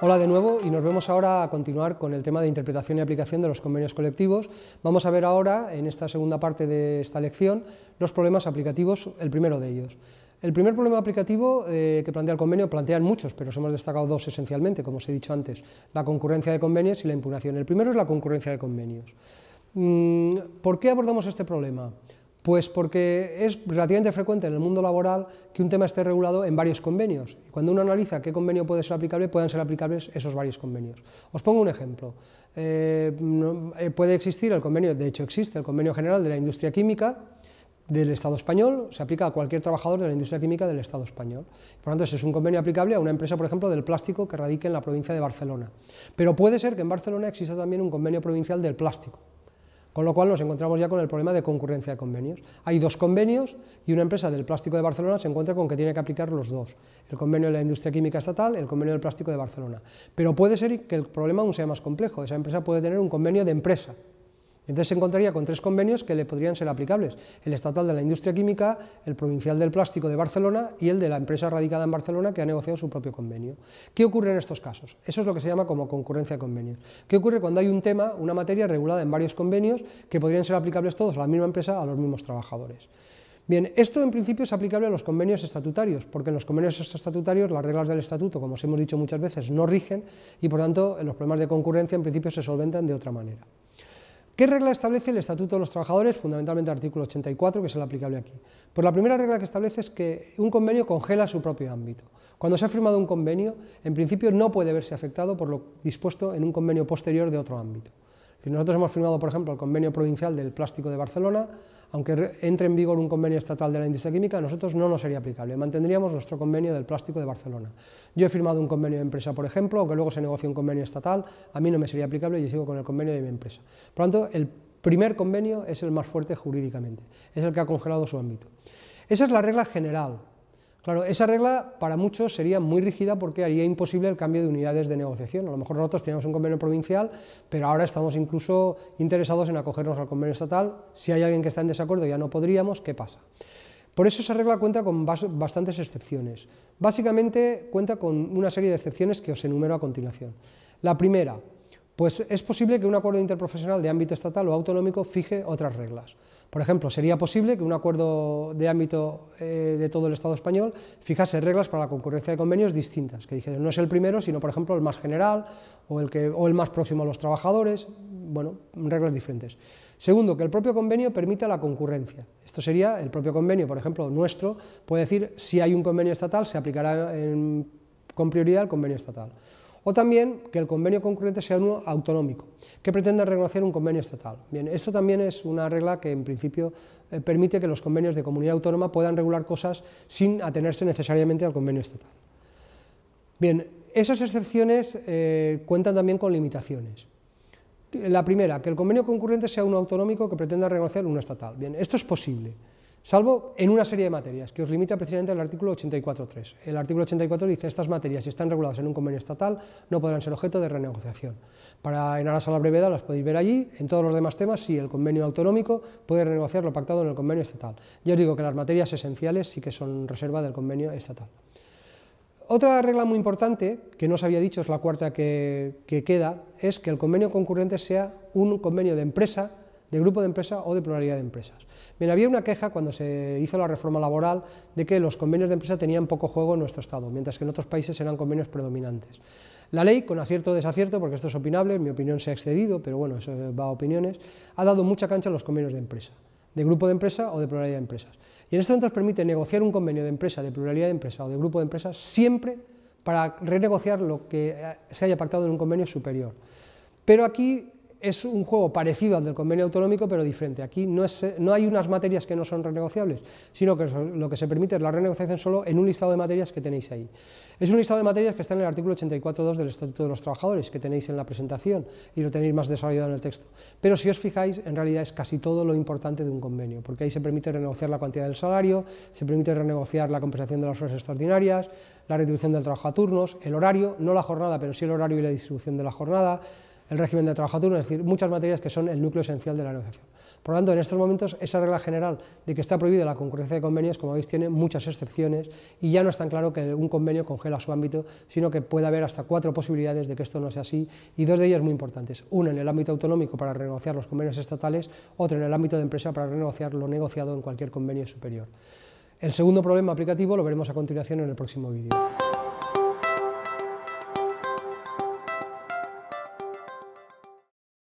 Hola de nuevo y nos vemos ahora a continuar con el tema de interpretación y aplicación de los convenios colectivos. Vamos a ver ahora, en esta segunda parte de esta lección, los problemas aplicativos, el primero de ellos. El primer problema aplicativo eh, que plantea el convenio, plantean muchos, pero os hemos destacado dos esencialmente, como os he dicho antes, la concurrencia de convenios y la impugnación. El primero es la concurrencia de convenios. Mm, ¿Por qué abordamos este problema? Pues porque es relativamente frecuente en el mundo laboral que un tema esté regulado en varios convenios. Y cuando uno analiza qué convenio puede ser aplicable, puedan ser aplicables esos varios convenios. Os pongo un ejemplo. Eh, eh, puede existir el convenio, de hecho existe, el convenio general de la industria química del Estado español, se aplica a cualquier trabajador de la industria química del Estado español. Por lo tanto, ese es un convenio aplicable a una empresa, por ejemplo, del plástico que radique en la provincia de Barcelona. Pero puede ser que en Barcelona exista también un convenio provincial del plástico con lo cual nos encontramos ya con el problema de concurrencia de convenios. Hay dos convenios y una empresa del plástico de Barcelona se encuentra con que tiene que aplicar los dos. El convenio de la industria química estatal, el convenio del plástico de Barcelona. Pero puede ser que el problema aún sea más complejo. Esa empresa puede tener un convenio de empresa, entonces se encontraría con tres convenios que le podrían ser aplicables, el estatal de la industria química, el provincial del plástico de Barcelona y el de la empresa radicada en Barcelona que ha negociado su propio convenio. ¿Qué ocurre en estos casos? Eso es lo que se llama como concurrencia de convenios. ¿Qué ocurre cuando hay un tema, una materia regulada en varios convenios que podrían ser aplicables todos a la misma empresa, a los mismos trabajadores? Bien, esto en principio es aplicable a los convenios estatutarios, porque en los convenios estatutarios las reglas del estatuto, como os hemos dicho muchas veces, no rigen y por tanto los problemas de concurrencia en principio se solventan de otra manera. ¿Qué regla establece el Estatuto de los Trabajadores? Fundamentalmente el artículo 84, que es el aplicable aquí. Pues la primera regla que establece es que un convenio congela su propio ámbito. Cuando se ha firmado un convenio, en principio no puede verse afectado por lo dispuesto en un convenio posterior de otro ámbito. Si nosotros hemos firmado, por ejemplo, el convenio provincial del plástico de Barcelona, aunque entre en vigor un convenio estatal de la industria química, nosotros no nos sería aplicable, mantendríamos nuestro convenio del plástico de Barcelona. Yo he firmado un convenio de empresa, por ejemplo, aunque luego se negocie un convenio estatal, a mí no me sería aplicable y sigo con el convenio de mi empresa. Por lo tanto, el primer convenio es el más fuerte jurídicamente, es el que ha congelado su ámbito. Esa es la regla general, Claro, esa regla para muchos sería muy rígida porque haría imposible el cambio de unidades de negociación. A lo mejor nosotros teníamos un convenio provincial, pero ahora estamos incluso interesados en acogernos al convenio estatal. Si hay alguien que está en desacuerdo, ya no podríamos, ¿qué pasa? Por eso esa regla cuenta con bastantes excepciones. Básicamente cuenta con una serie de excepciones que os enumero a continuación. La primera, pues es posible que un acuerdo interprofesional de ámbito estatal o autonómico fije otras reglas. Por ejemplo, sería posible que un acuerdo de ámbito eh, de todo el Estado español fijase reglas para la concurrencia de convenios distintas, que dijera no es el primero, sino por ejemplo el más general o el, o el más próximo a los trabajadores, bueno, reglas diferentes. Segundo, que el propio convenio permita la concurrencia. Esto sería el propio convenio, por ejemplo, nuestro, puede decir si hay un convenio estatal se aplicará con prioridad el convenio estatal. O también que el convenio concurrente sea uno autonómico, que pretenda reconocer un convenio estatal. Bien, esto también es una regla que en principio eh, permite que los convenios de comunidad autónoma puedan regular cosas sin atenerse necesariamente al convenio estatal. Bien, esas excepciones eh, cuentan también con limitaciones. La primera, que el convenio concurrente sea uno autonómico que pretenda reconocer uno estatal. Bien, esto es posible salvo en una serie de materias, que os limita precisamente al artículo 84.3. El artículo 84 dice, estas materias, si están reguladas en un convenio estatal, no podrán ser objeto de renegociación. Para, en aras a la brevedad, las podéis ver allí, en todos los demás temas, sí, el convenio autonómico puede renegociar lo pactado en el convenio estatal. Ya os digo que las materias esenciales sí que son reserva del convenio estatal. Otra regla muy importante, que no os había dicho, es la cuarta que, que queda, es que el convenio concurrente sea un convenio de empresa de grupo de empresa o de pluralidad de empresas. Bien, había una queja cuando se hizo la reforma laboral de que los convenios de empresa tenían poco juego en nuestro Estado, mientras que en otros países eran convenios predominantes. La ley, con acierto o desacierto, porque esto es opinable, mi opinión se ha excedido, pero bueno, eso va a opiniones, ha dado mucha cancha a los convenios de empresa, de grupo de empresa o de pluralidad de empresas. Y en estos momento permite negociar un convenio de empresa, de pluralidad de empresa o de grupo de empresas siempre para renegociar lo que se haya pactado en un convenio superior. Pero aquí es un juego parecido al del convenio autonómico, pero diferente. Aquí no, hay unas materias que no son renegociables, sino que lo que se permite es la renegociación solo en un listado de materias que tenéis ahí. Es un listado de materias que está en el artículo 84.2 del Estatuto de los Trabajadores, que tenéis en la presentación y lo tenéis más desarrollado en el texto. Pero si os fijáis, en realidad es casi todo lo importante de un convenio, porque ahí se permite renegociar la cantidad del salario, se permite renegociar la compensación de las horas extraordinarias, la retribución del trabajo a turnos, el horario, no la jornada, pero sí el horario y la distribución de la jornada, el régimen de trabajo a es decir, muchas materias que son el núcleo esencial de la negociación. Por lo tanto, en estos momentos, esa regla general de que está prohibida la concurrencia de convenios, como veis, tiene muchas excepciones y ya no es tan claro que un convenio congela su ámbito, sino que puede haber hasta cuatro posibilidades de que esto no sea así y dos de ellas muy importantes. Una en el ámbito autonómico para renegociar los convenios estatales, otra en el ámbito de empresa para renegociar lo negociado en cualquier convenio superior. El segundo problema aplicativo lo veremos a continuación en el próximo vídeo.